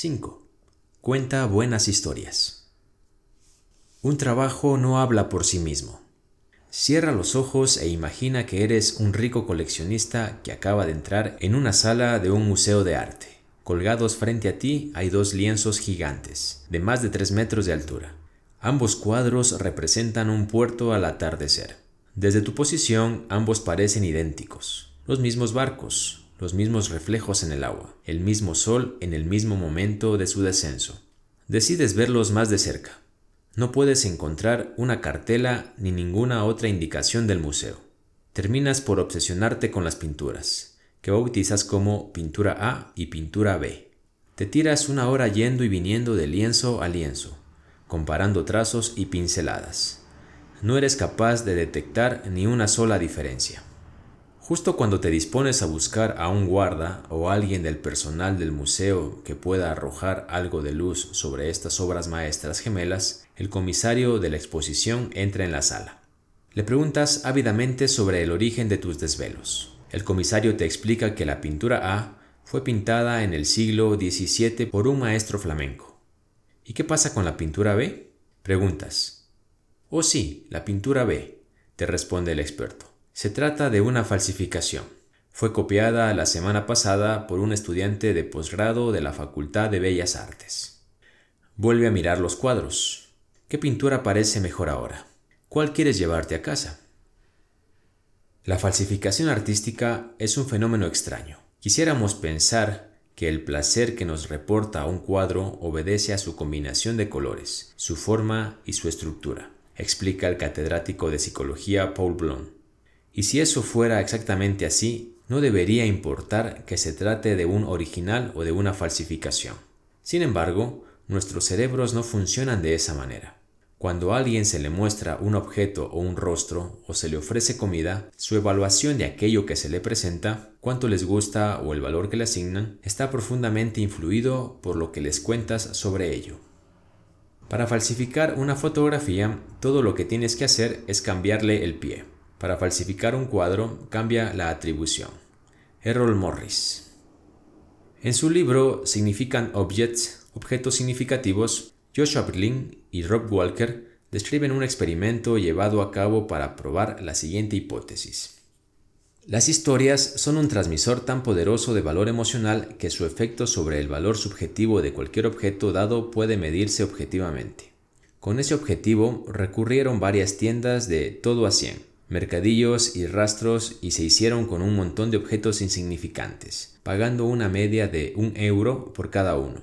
5. Cuenta buenas historias. Un trabajo no habla por sí mismo. Cierra los ojos e imagina que eres un rico coleccionista que acaba de entrar en una sala de un museo de arte. Colgados frente a ti hay dos lienzos gigantes, de más de 3 metros de altura. Ambos cuadros representan un puerto al atardecer. Desde tu posición ambos parecen idénticos, los mismos barcos, los mismos reflejos en el agua, el mismo sol en el mismo momento de su descenso. Decides verlos más de cerca. No puedes encontrar una cartela ni ninguna otra indicación del museo. Terminas por obsesionarte con las pinturas, que bautizas como pintura A y pintura B. Te tiras una hora yendo y viniendo de lienzo a lienzo, comparando trazos y pinceladas. No eres capaz de detectar ni una sola diferencia. Justo cuando te dispones a buscar a un guarda o alguien del personal del museo que pueda arrojar algo de luz sobre estas obras maestras gemelas, el comisario de la exposición entra en la sala. Le preguntas ávidamente sobre el origen de tus desvelos. El comisario te explica que la pintura A fue pintada en el siglo XVII por un maestro flamenco. ¿Y qué pasa con la pintura B? Preguntas. Oh sí, la pintura B, te responde el experto. Se trata de una falsificación. Fue copiada la semana pasada por un estudiante de posgrado de la Facultad de Bellas Artes. Vuelve a mirar los cuadros. ¿Qué pintura parece mejor ahora? ¿Cuál quieres llevarte a casa? La falsificación artística es un fenómeno extraño. Quisiéramos pensar que el placer que nos reporta un cuadro obedece a su combinación de colores, su forma y su estructura, explica el catedrático de psicología Paul Blum. Y si eso fuera exactamente así, no debería importar que se trate de un original o de una falsificación. Sin embargo, nuestros cerebros no funcionan de esa manera. Cuando a alguien se le muestra un objeto o un rostro o se le ofrece comida, su evaluación de aquello que se le presenta, cuánto les gusta o el valor que le asignan, está profundamente influido por lo que les cuentas sobre ello. Para falsificar una fotografía, todo lo que tienes que hacer es cambiarle el pie. Para falsificar un cuadro cambia la atribución. Errol Morris. En su libro Significan Objects, Objetos Significativos, Joshua Berlin y Rob Walker describen un experimento llevado a cabo para probar la siguiente hipótesis. Las historias son un transmisor tan poderoso de valor emocional que su efecto sobre el valor subjetivo de cualquier objeto dado puede medirse objetivamente. Con ese objetivo recurrieron varias tiendas de todo a 100 mercadillos y rastros y se hicieron con un montón de objetos insignificantes, pagando una media de un euro por cada uno.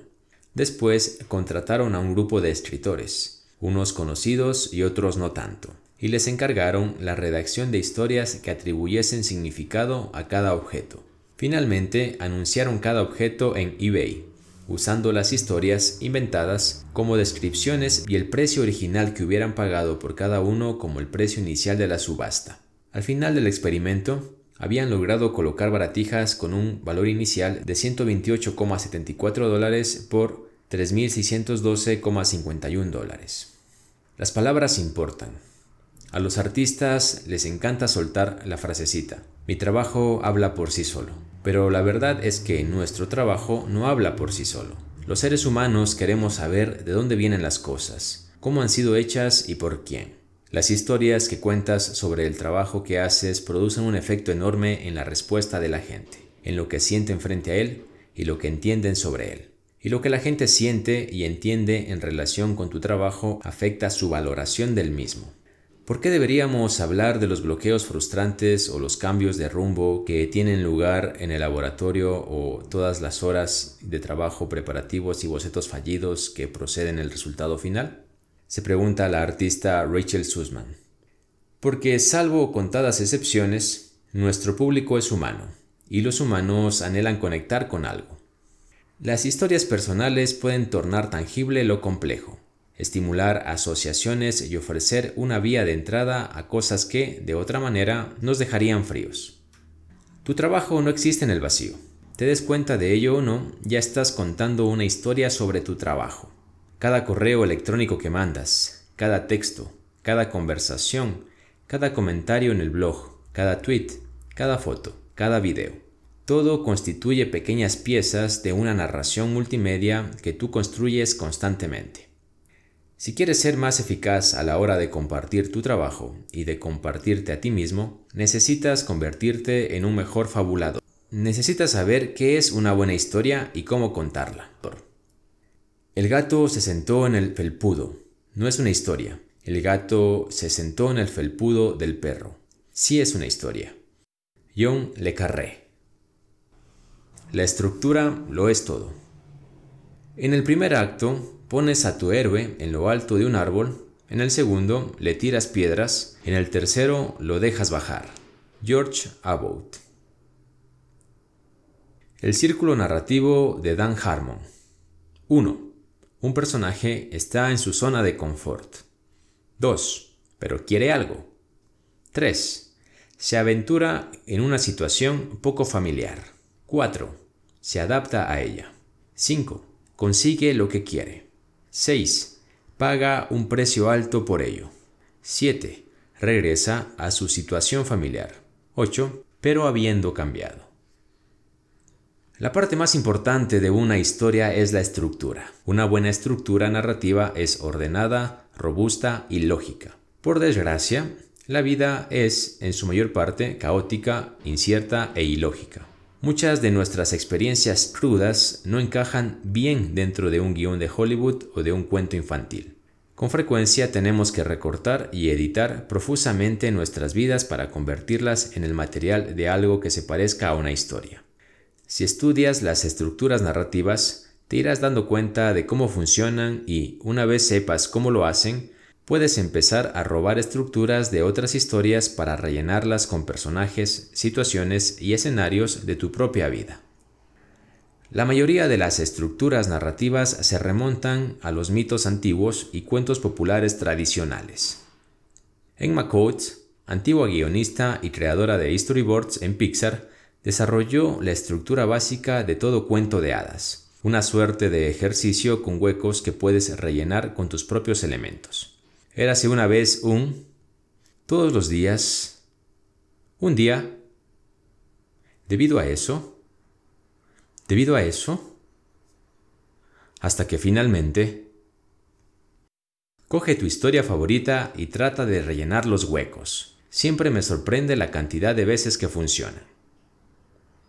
Después contrataron a un grupo de escritores, unos conocidos y otros no tanto, y les encargaron la redacción de historias que atribuyesen significado a cada objeto. Finalmente, anunciaron cada objeto en eBay, usando las historias inventadas como descripciones y el precio original que hubieran pagado por cada uno como el precio inicial de la subasta. Al final del experimento, habían logrado colocar baratijas con un valor inicial de 128,74 dólares por 3.612,51 dólares. Las palabras importan. A los artistas les encanta soltar la frasecita. Mi trabajo habla por sí solo pero la verdad es que nuestro trabajo no habla por sí solo. Los seres humanos queremos saber de dónde vienen las cosas, cómo han sido hechas y por quién. Las historias que cuentas sobre el trabajo que haces producen un efecto enorme en la respuesta de la gente, en lo que sienten frente a él y lo que entienden sobre él. Y lo que la gente siente y entiende en relación con tu trabajo afecta su valoración del mismo. ¿Por qué deberíamos hablar de los bloqueos frustrantes o los cambios de rumbo que tienen lugar en el laboratorio o todas las horas de trabajo preparativos y bocetos fallidos que proceden el resultado final? Se pregunta la artista Rachel Sussman. Porque salvo contadas excepciones, nuestro público es humano y los humanos anhelan conectar con algo. Las historias personales pueden tornar tangible lo complejo estimular asociaciones y ofrecer una vía de entrada a cosas que, de otra manera, nos dejarían fríos. Tu trabajo no existe en el vacío. Te des cuenta de ello o no, ya estás contando una historia sobre tu trabajo. Cada correo electrónico que mandas, cada texto, cada conversación, cada comentario en el blog, cada tweet, cada foto, cada video. Todo constituye pequeñas piezas de una narración multimedia que tú construyes constantemente. Si quieres ser más eficaz a la hora de compartir tu trabajo y de compartirte a ti mismo, necesitas convertirte en un mejor fabulador. Necesitas saber qué es una buena historia y cómo contarla. El gato se sentó en el felpudo. No es una historia. El gato se sentó en el felpudo del perro. Sí es una historia. John Le Carré. La estructura lo es todo. En el primer acto, Pones a tu héroe en lo alto de un árbol, en el segundo le tiras piedras, en el tercero lo dejas bajar. George Abbott. El círculo narrativo de Dan Harmon. 1. Un personaje está en su zona de confort. 2. Pero quiere algo. 3. Se aventura en una situación poco familiar. 4. Se adapta a ella. 5. Consigue lo que quiere. 6. Paga un precio alto por ello. 7. Regresa a su situación familiar. 8. Pero habiendo cambiado. La parte más importante de una historia es la estructura. Una buena estructura narrativa es ordenada, robusta y lógica. Por desgracia, la vida es, en su mayor parte, caótica, incierta e ilógica. Muchas de nuestras experiencias crudas no encajan bien dentro de un guión de Hollywood o de un cuento infantil. Con frecuencia tenemos que recortar y editar profusamente nuestras vidas para convertirlas en el material de algo que se parezca a una historia. Si estudias las estructuras narrativas, te irás dando cuenta de cómo funcionan y, una vez sepas cómo lo hacen, puedes empezar a robar estructuras de otras historias para rellenarlas con personajes, situaciones y escenarios de tu propia vida. La mayoría de las estructuras narrativas se remontan a los mitos antiguos y cuentos populares tradicionales. Emma Coates, antigua guionista y creadora de storyboards en Pixar, desarrolló la estructura básica de todo cuento de hadas, una suerte de ejercicio con huecos que puedes rellenar con tus propios elementos. Érase una vez un... Todos los días... Un día... Debido a eso... Debido a eso... Hasta que finalmente... Coge tu historia favorita y trata de rellenar los huecos. Siempre me sorprende la cantidad de veces que funciona.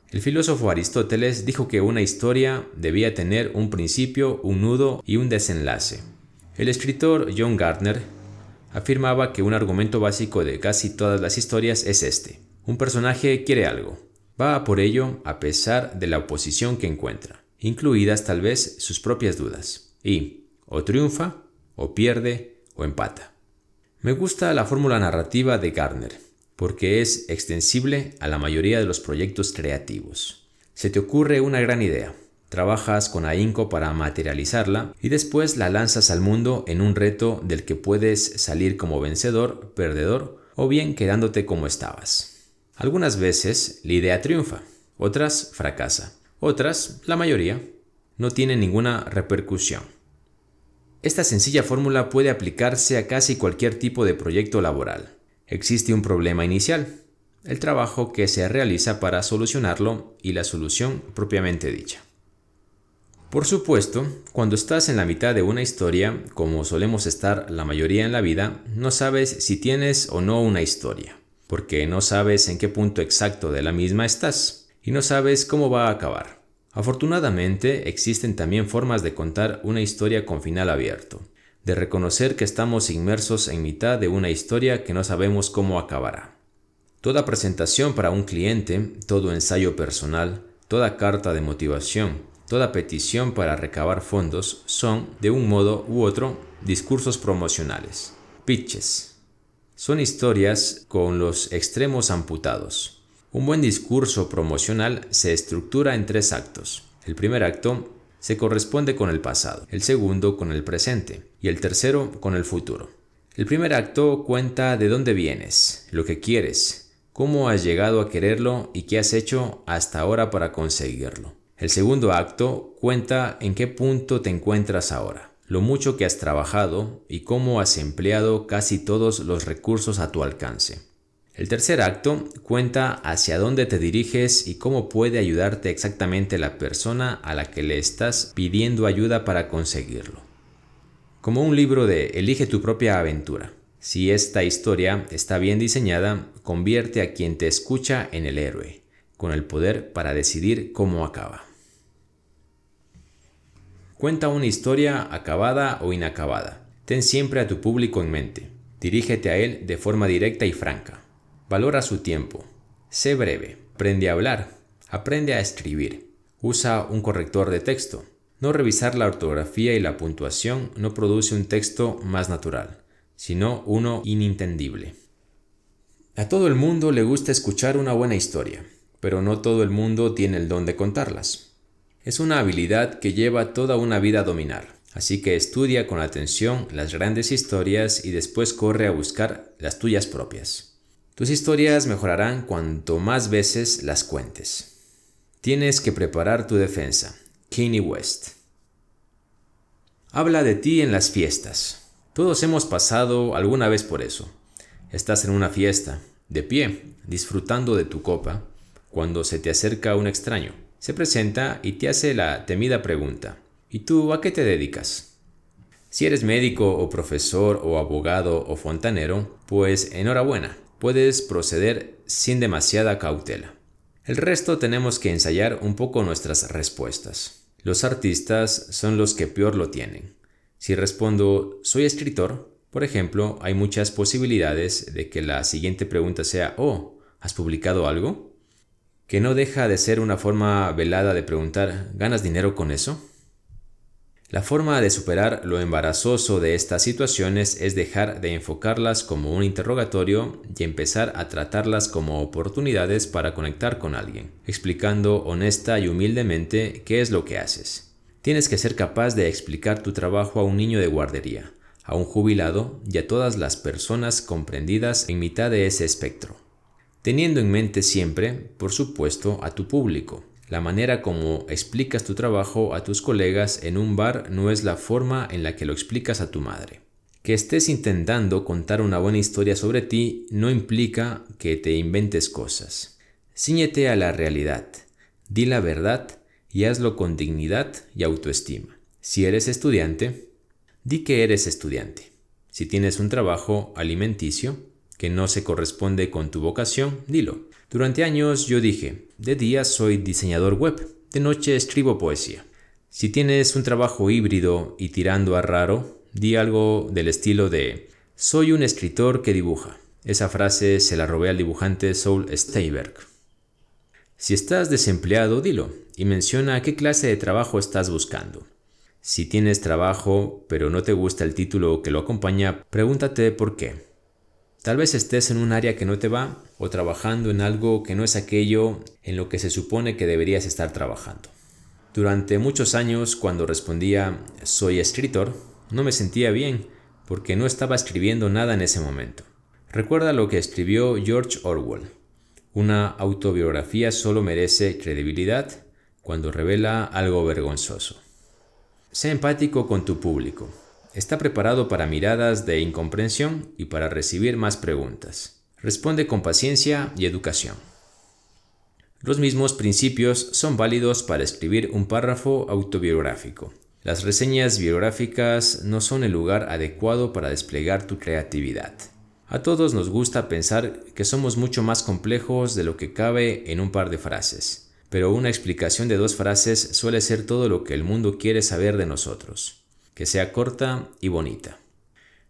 El filósofo Aristóteles dijo que una historia debía tener un principio, un nudo y un desenlace. El escritor John Gardner afirmaba que un argumento básico de casi todas las historias es este. Un personaje quiere algo, va por ello a pesar de la oposición que encuentra, incluidas tal vez sus propias dudas, y o triunfa, o pierde, o empata. Me gusta la fórmula narrativa de Garner porque es extensible a la mayoría de los proyectos creativos. Se te ocurre una gran idea, Trabajas con ahínco para materializarla y después la lanzas al mundo en un reto del que puedes salir como vencedor, perdedor o bien quedándote como estabas. Algunas veces la idea triunfa, otras fracasa, otras, la mayoría, no tiene ninguna repercusión. Esta sencilla fórmula puede aplicarse a casi cualquier tipo de proyecto laboral. Existe un problema inicial, el trabajo que se realiza para solucionarlo y la solución propiamente dicha. Por supuesto, cuando estás en la mitad de una historia, como solemos estar la mayoría en la vida, no sabes si tienes o no una historia, porque no sabes en qué punto exacto de la misma estás y no sabes cómo va a acabar. Afortunadamente, existen también formas de contar una historia con final abierto, de reconocer que estamos inmersos en mitad de una historia que no sabemos cómo acabará. Toda presentación para un cliente, todo ensayo personal, toda carta de motivación, Toda petición para recabar fondos son, de un modo u otro, discursos promocionales. Pitches. Son historias con los extremos amputados. Un buen discurso promocional se estructura en tres actos. El primer acto se corresponde con el pasado, el segundo con el presente y el tercero con el futuro. El primer acto cuenta de dónde vienes, lo que quieres, cómo has llegado a quererlo y qué has hecho hasta ahora para conseguirlo. El segundo acto cuenta en qué punto te encuentras ahora, lo mucho que has trabajado y cómo has empleado casi todos los recursos a tu alcance. El tercer acto cuenta hacia dónde te diriges y cómo puede ayudarte exactamente la persona a la que le estás pidiendo ayuda para conseguirlo. Como un libro de Elige tu propia aventura. Si esta historia está bien diseñada, convierte a quien te escucha en el héroe, con el poder para decidir cómo acaba. Cuenta una historia acabada o inacabada. Ten siempre a tu público en mente. Dirígete a él de forma directa y franca. Valora su tiempo. Sé breve. Aprende a hablar. Aprende a escribir. Usa un corrector de texto. No revisar la ortografía y la puntuación no produce un texto más natural, sino uno inintendible. A todo el mundo le gusta escuchar una buena historia, pero no todo el mundo tiene el don de contarlas. Es una habilidad que lleva toda una vida a dominar, así que estudia con atención las grandes historias y después corre a buscar las tuyas propias. Tus historias mejorarán cuanto más veces las cuentes. Tienes que preparar tu defensa. Kanye West. Habla de ti en las fiestas. Todos hemos pasado alguna vez por eso. Estás en una fiesta, de pie, disfrutando de tu copa, cuando se te acerca un extraño se presenta y te hace la temida pregunta, ¿y tú a qué te dedicas? Si eres médico o profesor o abogado o fontanero, pues enhorabuena, puedes proceder sin demasiada cautela. El resto tenemos que ensayar un poco nuestras respuestas. Los artistas son los que peor lo tienen. Si respondo soy escritor, por ejemplo, hay muchas posibilidades de que la siguiente pregunta sea, oh, ¿has publicado algo? que no deja de ser una forma velada de preguntar, ¿ganas dinero con eso? La forma de superar lo embarazoso de estas situaciones es dejar de enfocarlas como un interrogatorio y empezar a tratarlas como oportunidades para conectar con alguien, explicando honesta y humildemente qué es lo que haces. Tienes que ser capaz de explicar tu trabajo a un niño de guardería, a un jubilado y a todas las personas comprendidas en mitad de ese espectro teniendo en mente siempre, por supuesto, a tu público. La manera como explicas tu trabajo a tus colegas en un bar no es la forma en la que lo explicas a tu madre. Que estés intentando contar una buena historia sobre ti no implica que te inventes cosas. Cíñete a la realidad, di la verdad y hazlo con dignidad y autoestima. Si eres estudiante, di que eres estudiante. Si tienes un trabajo alimenticio, que no se corresponde con tu vocación, dilo. Durante años yo dije, de día soy diseñador web, de noche escribo poesía. Si tienes un trabajo híbrido y tirando a raro, di algo del estilo de, soy un escritor que dibuja. Esa frase se la robé al dibujante Saul Steinberg. Si estás desempleado, dilo y menciona qué clase de trabajo estás buscando. Si tienes trabajo pero no te gusta el título que lo acompaña, pregúntate por qué. Tal vez estés en un área que no te va o trabajando en algo que no es aquello en lo que se supone que deberías estar trabajando. Durante muchos años, cuando respondía soy escritor, no me sentía bien porque no estaba escribiendo nada en ese momento. Recuerda lo que escribió George Orwell. Una autobiografía solo merece credibilidad cuando revela algo vergonzoso. Sé empático con tu público. Está preparado para miradas de incomprensión y para recibir más preguntas. Responde con paciencia y educación. Los mismos principios son válidos para escribir un párrafo autobiográfico. Las reseñas biográficas no son el lugar adecuado para desplegar tu creatividad. A todos nos gusta pensar que somos mucho más complejos de lo que cabe en un par de frases, pero una explicación de dos frases suele ser todo lo que el mundo quiere saber de nosotros que sea corta y bonita.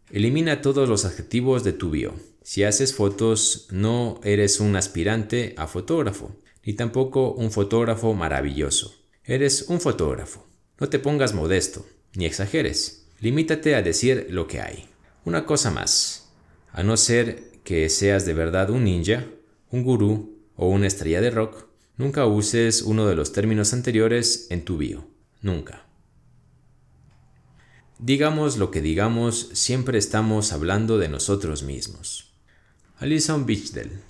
Elimina todos los adjetivos de tu bio. Si haces fotos, no eres un aspirante a fotógrafo, ni tampoco un fotógrafo maravilloso. Eres un fotógrafo. No te pongas modesto, ni exageres. Limítate a decir lo que hay. Una cosa más. A no ser que seas de verdad un ninja, un gurú o una estrella de rock, nunca uses uno de los términos anteriores en tu bio. Nunca. Digamos lo que digamos, siempre estamos hablando de nosotros mismos. Alison Bichdel